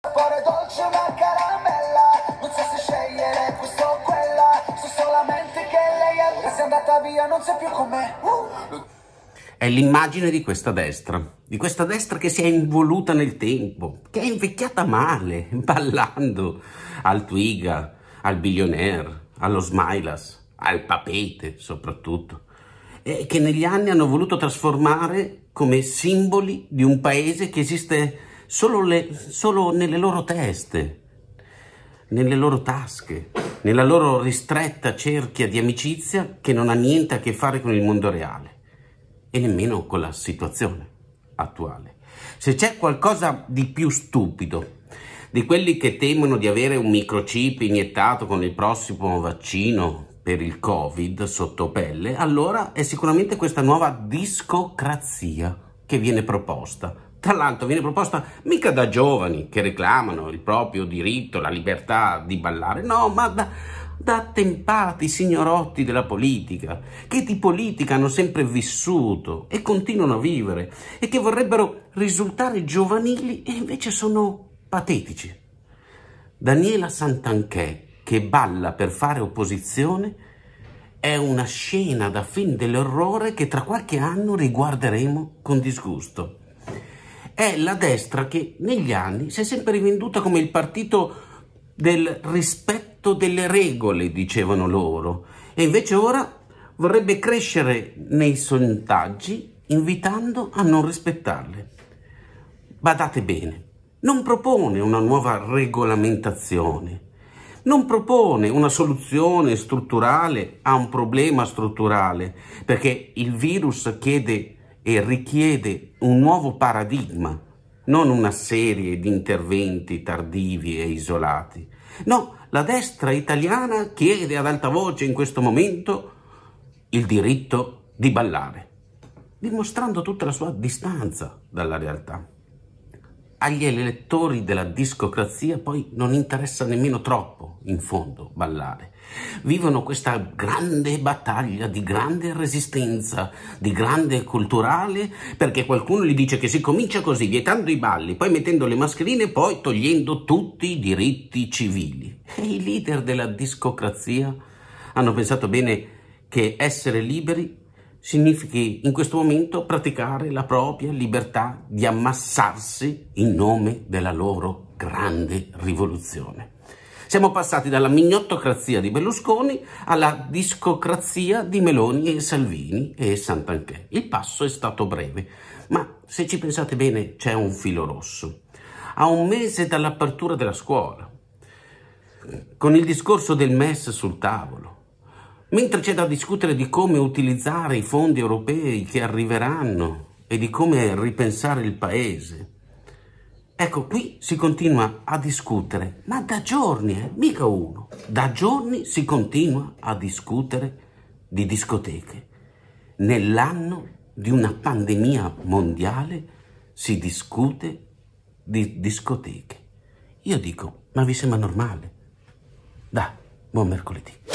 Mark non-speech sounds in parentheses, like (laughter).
Cuore dolce una caramella Non so se scegliere questo o quella So solamente che lei è andata via Non sei più con uh. È l'immagine di questa destra, di questa destra che si è involuta nel tempo, che è invecchiata male, (laughs) ballando al Twiga, al Billionaire, allo Smilas, al Papete soprattutto, e che negli anni hanno voluto trasformare come simboli di un paese che esiste solo, le, solo nelle loro teste, nelle loro tasche, nella loro ristretta cerchia di amicizia che non ha niente a che fare con il mondo reale e nemmeno con la situazione attuale. Se c'è qualcosa di più stupido di quelli che temono di avere un microchip iniettato con il prossimo vaccino per il Covid sotto pelle, allora è sicuramente questa nuova discocrazia che viene proposta tra l'altro viene proposta mica da giovani che reclamano il proprio diritto, la libertà di ballare, no, ma da, da attempati signorotti della politica, che di politica hanno sempre vissuto e continuano a vivere e che vorrebbero risultare giovanili e invece sono patetici. Daniela Santanchè, che balla per fare opposizione, è una scena da film dell'orrore che tra qualche anno riguarderemo con disgusto è la destra che negli anni si è sempre rivenduta come il partito del rispetto delle regole, dicevano loro, e invece ora vorrebbe crescere nei sondaggi invitando a non rispettarle. Badate bene, non propone una nuova regolamentazione, non propone una soluzione strutturale a un problema strutturale, perché il virus chiede e richiede un nuovo paradigma, non una serie di interventi tardivi e isolati. No, la destra italiana chiede ad alta voce in questo momento il diritto di ballare, dimostrando tutta la sua distanza dalla realtà agli elettori della discocrazia poi non interessa nemmeno troppo, in fondo, ballare. Vivono questa grande battaglia di grande resistenza, di grande culturale, perché qualcuno gli dice che si comincia così, vietando i balli, poi mettendo le mascherine, poi togliendo tutti i diritti civili. E i leader della discocrazia hanno pensato bene che essere liberi significhi in questo momento praticare la propria libertà di ammassarsi in nome della loro grande rivoluzione. Siamo passati dalla mignottocrazia di Berlusconi alla discocrazia di Meloni e Salvini e Santanchè. Il passo è stato breve, ma se ci pensate bene c'è un filo rosso. A un mese dall'apertura della scuola, con il discorso del MES sul tavolo, Mentre c'è da discutere di come utilizzare i fondi europei che arriveranno e di come ripensare il paese, ecco qui si continua a discutere, ma da giorni, eh, mica uno, da giorni si continua a discutere di discoteche. Nell'anno di una pandemia mondiale si discute di discoteche. Io dico, ma vi sembra normale? Dai, buon mercoledì.